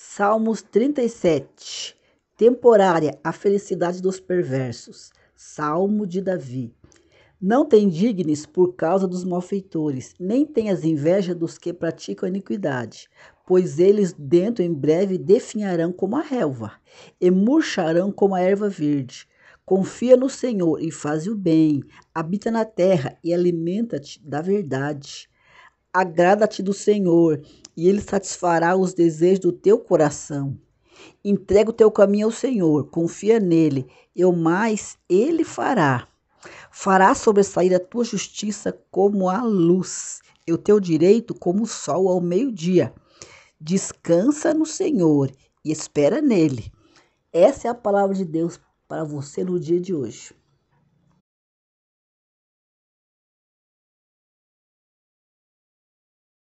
Salmos 37. Temporária a felicidade dos perversos. Salmo de Davi. Não tem dignes por causa dos malfeitores, nem tenhas inveja dos que praticam iniquidade, pois eles dentro em breve definharão como a relva, e murcharão como a erva verde. Confia no Senhor e faz o bem, habita na terra e alimenta-te da verdade. Agrada-te do Senhor, e ele satisfará os desejos do teu coração. Entrega o teu caminho ao Senhor, confia nele, e o mais ele fará. Fará sobressair a tua justiça como a luz, e o teu direito como o sol ao meio-dia. Descansa no Senhor e espera nele. Essa é a palavra de Deus para você no dia de hoje.